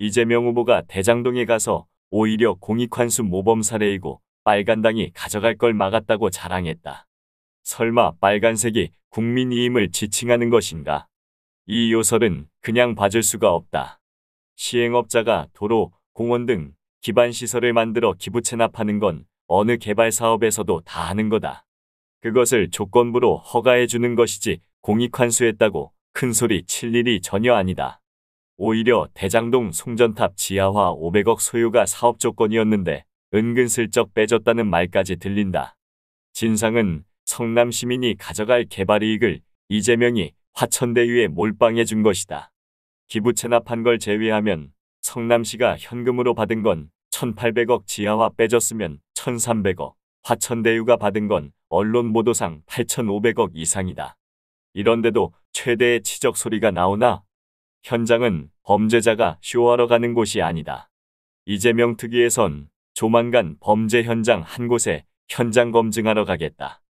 이재명 후보가 대장동에 가서 오히려 공익환수 모범 사례이고 빨간당이 가져갈 걸 막았다고 자랑했다. 설마 빨간색이 국민이임을 지칭하는 것인가? 이 요설은 그냥 봐줄 수가 없다. 시행업자가 도로, 공원 등 기반시설을 만들어 기부 채납하는건 어느 개발 사업에서도 다 하는 거다. 그것을 조건부로 허가해 주는 것이지 공익환수했다고 큰소리 칠 일이 전혀 아니다. 오히려 대장동 송전탑 지하화 500억 소유가 사업 조건이었는데 은근슬쩍 빼줬다는 말까지 들린다. 진상은 성남 시민이 가져갈 개발 이익을 이재명이 화천대유에 몰빵해 준 것이다. 기부 체납한 걸 제외하면 성남시가 현금으로 받은 건 1800억 지하화 빼줬으면 1300억, 화천대유가 받은 건 언론 보도상 8500억 이상이다. 이런데도 최대의 치적 소리가 나오나 현장은 범죄자가 쇼하러 가는 곳이 아니다. 이재명 특위에선 조만간 범죄 현장 한 곳에 현장 검증하러 가겠다.